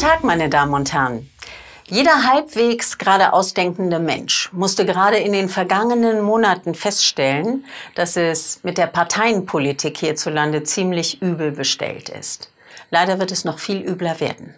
Guten Tag, meine Damen und Herren. Jeder halbwegs gerade ausdenkende Mensch musste gerade in den vergangenen Monaten feststellen, dass es mit der Parteienpolitik hierzulande ziemlich übel bestellt ist. Leider wird es noch viel übler werden.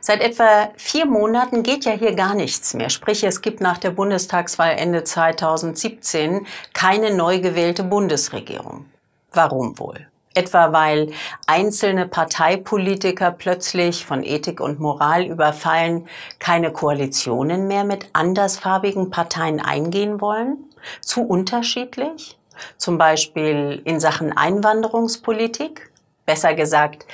Seit etwa vier Monaten geht ja hier gar nichts mehr. Sprich, es gibt nach der Bundestagswahl Ende 2017 keine neu gewählte Bundesregierung. Warum wohl? Etwa weil einzelne Parteipolitiker plötzlich von Ethik und Moral überfallen keine Koalitionen mehr mit andersfarbigen Parteien eingehen wollen? Zu unterschiedlich? Zum Beispiel in Sachen Einwanderungspolitik? Besser gesagt,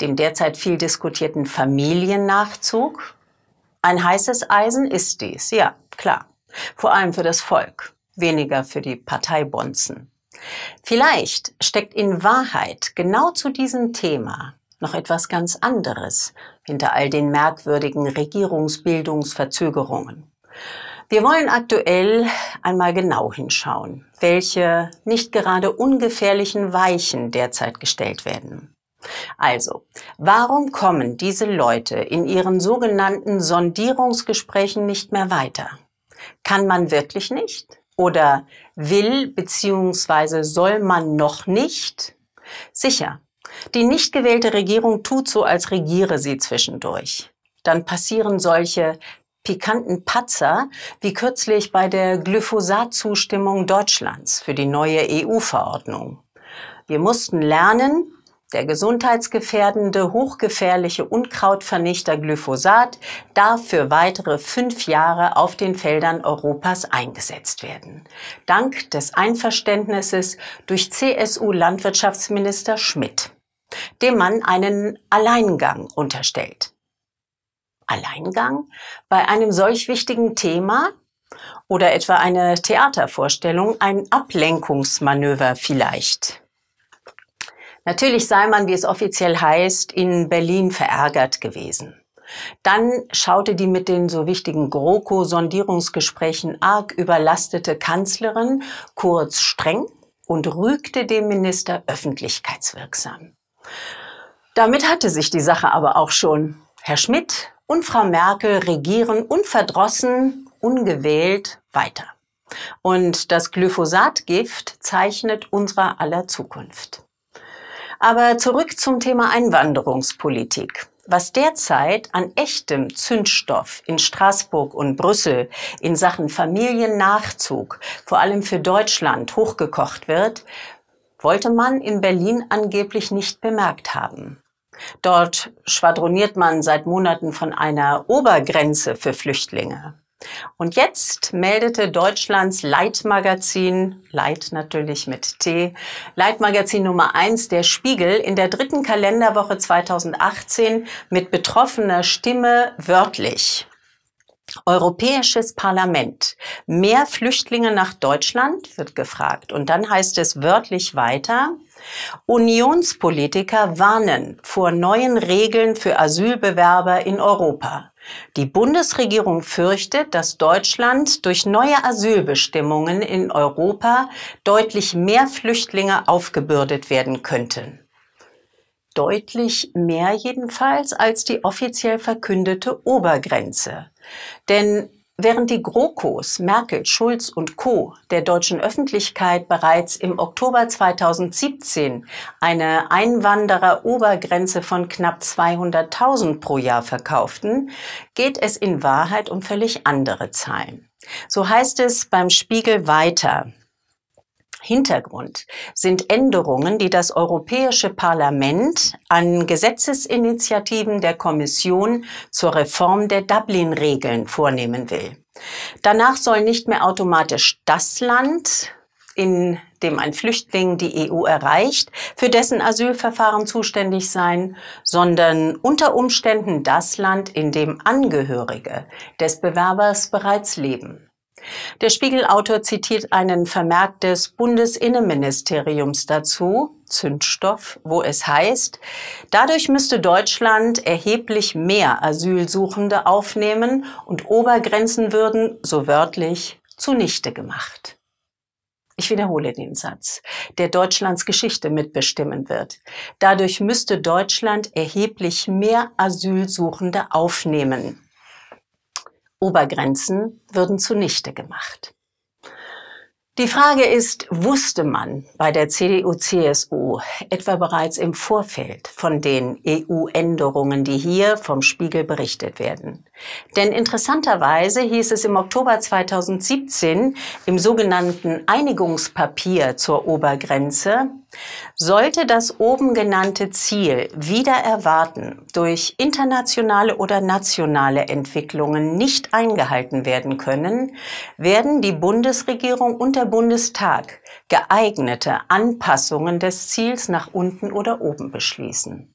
dem derzeit viel diskutierten Familiennachzug? Ein heißes Eisen ist dies, ja, klar. Vor allem für das Volk, weniger für die Parteibonzen. Vielleicht steckt in Wahrheit genau zu diesem Thema noch etwas ganz anderes hinter all den merkwürdigen Regierungsbildungsverzögerungen. Wir wollen aktuell einmal genau hinschauen, welche nicht gerade ungefährlichen Weichen derzeit gestellt werden. Also, warum kommen diese Leute in ihren sogenannten Sondierungsgesprächen nicht mehr weiter? Kann man wirklich nicht? oder will bzw. soll man noch nicht? Sicher, die nicht gewählte Regierung tut so, als regiere sie zwischendurch. Dann passieren solche pikanten Patzer wie kürzlich bei der Glyphosat-Zustimmung Deutschlands für die neue EU-Verordnung. Wir mussten lernen, der gesundheitsgefährdende, hochgefährliche Unkrautvernichter Glyphosat darf für weitere fünf Jahre auf den Feldern Europas eingesetzt werden. Dank des Einverständnisses durch CSU-Landwirtschaftsminister Schmidt, dem man einen Alleingang unterstellt. Alleingang bei einem solch wichtigen Thema oder etwa eine Theatervorstellung, ein Ablenkungsmanöver vielleicht. Natürlich sei man, wie es offiziell heißt, in Berlin verärgert gewesen. Dann schaute die mit den so wichtigen GroKo-Sondierungsgesprächen arg überlastete Kanzlerin Kurz streng und rügte dem Minister öffentlichkeitswirksam. Damit hatte sich die Sache aber auch schon. Herr Schmidt und Frau Merkel regieren unverdrossen, ungewählt weiter. Und das Glyphosatgift zeichnet unserer aller Zukunft. Aber zurück zum Thema Einwanderungspolitik. Was derzeit an echtem Zündstoff in Straßburg und Brüssel in Sachen Familiennachzug, vor allem für Deutschland, hochgekocht wird, wollte man in Berlin angeblich nicht bemerkt haben. Dort schwadroniert man seit Monaten von einer Obergrenze für Flüchtlinge. Und jetzt meldete Deutschlands Leitmagazin, Leit natürlich mit T, Leitmagazin Nummer eins der Spiegel, in der dritten Kalenderwoche 2018 mit betroffener Stimme wörtlich. Europäisches Parlament. Mehr Flüchtlinge nach Deutschland wird gefragt. Und dann heißt es wörtlich weiter, Unionspolitiker warnen vor neuen Regeln für Asylbewerber in Europa. Die Bundesregierung fürchtet, dass Deutschland durch neue Asylbestimmungen in Europa deutlich mehr Flüchtlinge aufgebürdet werden könnten. Deutlich mehr jedenfalls als die offiziell verkündete Obergrenze. Denn Während die GroKos Merkel, Schulz und Co. der deutschen Öffentlichkeit bereits im Oktober 2017 eine Einwanderer-Obergrenze von knapp 200.000 pro Jahr verkauften, geht es in Wahrheit um völlig andere Zahlen. So heißt es beim Spiegel weiter. Hintergrund sind Änderungen, die das Europäische Parlament an Gesetzesinitiativen der Kommission zur Reform der Dublin-Regeln vornehmen will. Danach soll nicht mehr automatisch das Land, in dem ein Flüchtling die EU erreicht, für dessen Asylverfahren zuständig sein, sondern unter Umständen das Land, in dem Angehörige des Bewerbers bereits leben. Der Spiegelautor zitiert einen Vermerk des Bundesinnenministeriums dazu, Zündstoff, wo es heißt, dadurch müsste Deutschland erheblich mehr Asylsuchende aufnehmen und Obergrenzen würden, so wörtlich, zunichte gemacht. Ich wiederhole den Satz, der Deutschlands Geschichte mitbestimmen wird. Dadurch müsste Deutschland erheblich mehr Asylsuchende aufnehmen. Obergrenzen würden zunichte gemacht. Die Frage ist, wusste man bei der CDU-CSU etwa bereits im Vorfeld von den EU-Änderungen, die hier vom Spiegel berichtet werden? Denn interessanterweise hieß es im Oktober 2017 im sogenannten Einigungspapier zur Obergrenze, sollte das oben genannte Ziel wieder erwarten durch internationale oder nationale Entwicklungen nicht eingehalten werden können, werden die Bundesregierung und der Bundestag geeignete Anpassungen des Ziels nach unten oder oben beschließen.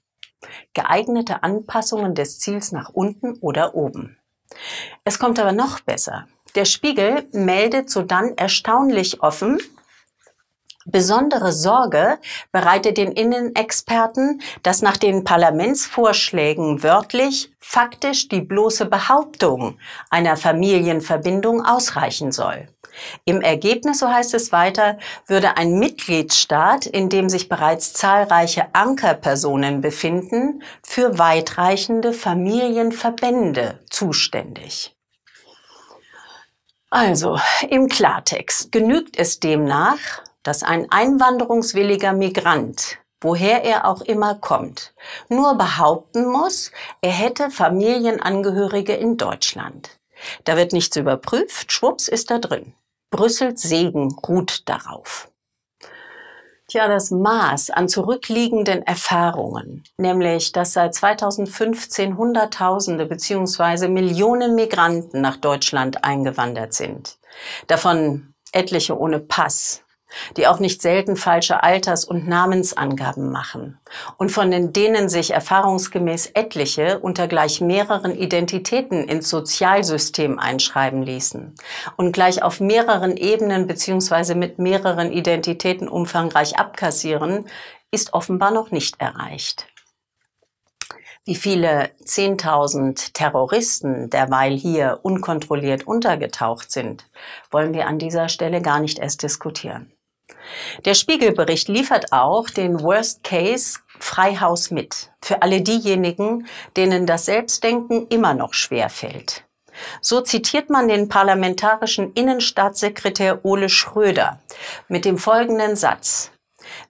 Geeignete Anpassungen des Ziels nach unten oder oben. Es kommt aber noch besser. Der Spiegel meldet sodann erstaunlich offen, Besondere Sorge bereitet den Innenexperten, dass nach den Parlamentsvorschlägen wörtlich faktisch die bloße Behauptung einer Familienverbindung ausreichen soll. Im Ergebnis, so heißt es weiter, würde ein Mitgliedstaat, in dem sich bereits zahlreiche Ankerpersonen befinden, für weitreichende Familienverbände zuständig. Also, im Klartext genügt es demnach, dass ein einwanderungswilliger Migrant, woher er auch immer kommt, nur behaupten muss, er hätte Familienangehörige in Deutschland. Da wird nichts überprüft, schwupps ist da drin. Brüssels Segen ruht darauf. Tja, das Maß an zurückliegenden Erfahrungen, nämlich dass seit 2015 Hunderttausende bzw. Millionen Migranten nach Deutschland eingewandert sind, davon etliche ohne Pass, die auch nicht selten falsche Alters- und Namensangaben machen und von denen sich erfahrungsgemäß etliche unter gleich mehreren Identitäten ins Sozialsystem einschreiben ließen und gleich auf mehreren Ebenen bzw. mit mehreren Identitäten umfangreich abkassieren, ist offenbar noch nicht erreicht. Wie viele 10.000 Terroristen derweil hier unkontrolliert untergetaucht sind, wollen wir an dieser Stelle gar nicht erst diskutieren. Der Spiegelbericht liefert auch den Worst Case Freihaus mit, für alle diejenigen, denen das Selbstdenken immer noch schwer fällt. So zitiert man den parlamentarischen Innenstaatssekretär Ole Schröder mit dem folgenden Satz.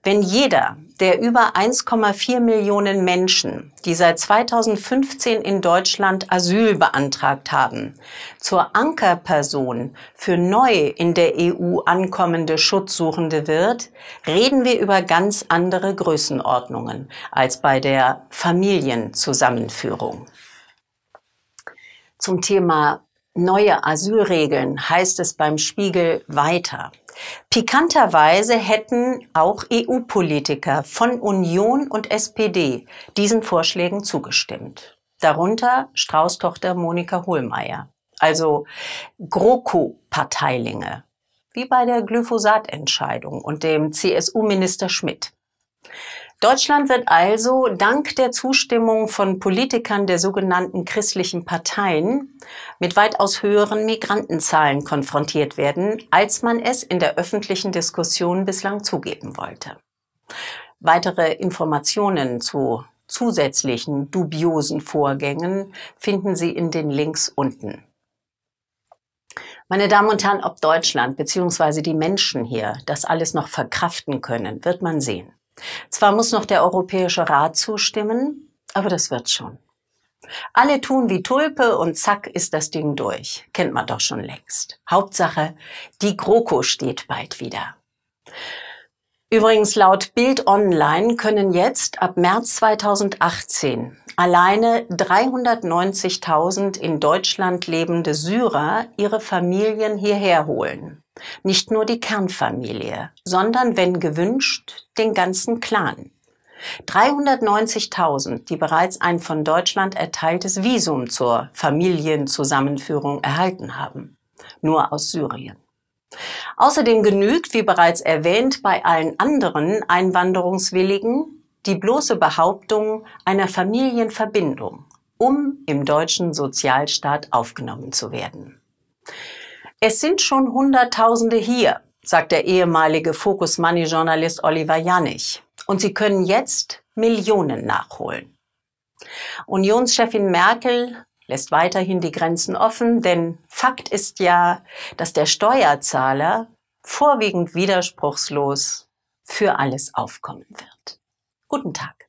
Wenn jeder der über 1,4 Millionen Menschen, die seit 2015 in Deutschland Asyl beantragt haben, zur Ankerperson für neu in der EU ankommende Schutzsuchende wird, reden wir über ganz andere Größenordnungen als bei der Familienzusammenführung. Zum Thema neue Asylregeln heißt es beim Spiegel weiter. Pikanterweise hätten auch EU-Politiker von Union und SPD diesen Vorschlägen zugestimmt. Darunter Strauß-Tochter Monika Hohlmeier. Also GroKo-Parteilinge. Wie bei der Glyphosat-Entscheidung und dem CSU-Minister Schmidt. Deutschland wird also dank der Zustimmung von Politikern der sogenannten christlichen Parteien mit weitaus höheren Migrantenzahlen konfrontiert werden, als man es in der öffentlichen Diskussion bislang zugeben wollte. Weitere Informationen zu zusätzlichen dubiosen Vorgängen finden Sie in den Links unten. Meine Damen und Herren, ob Deutschland bzw. die Menschen hier das alles noch verkraften können, wird man sehen. Zwar muss noch der Europäische Rat zustimmen, aber das wird schon. Alle tun wie Tulpe und zack ist das Ding durch. Kennt man doch schon längst. Hauptsache, die GroKo steht bald wieder. Übrigens laut Bild Online können jetzt ab März 2018 alleine 390.000 in Deutschland lebende Syrer ihre Familien hierher holen. Nicht nur die Kernfamilie, sondern wenn gewünscht, den ganzen Clan. 390.000, die bereits ein von Deutschland erteiltes Visum zur Familienzusammenführung erhalten haben, nur aus Syrien. Außerdem genügt, wie bereits erwähnt, bei allen anderen Einwanderungswilligen die bloße Behauptung einer Familienverbindung, um im deutschen Sozialstaat aufgenommen zu werden. Es sind schon Hunderttausende hier, sagt der ehemalige Focus Money Journalist Oliver Janich. Und sie können jetzt Millionen nachholen. Unionschefin Merkel lässt weiterhin die Grenzen offen, denn Fakt ist ja, dass der Steuerzahler vorwiegend widerspruchslos für alles aufkommen wird. Guten Tag.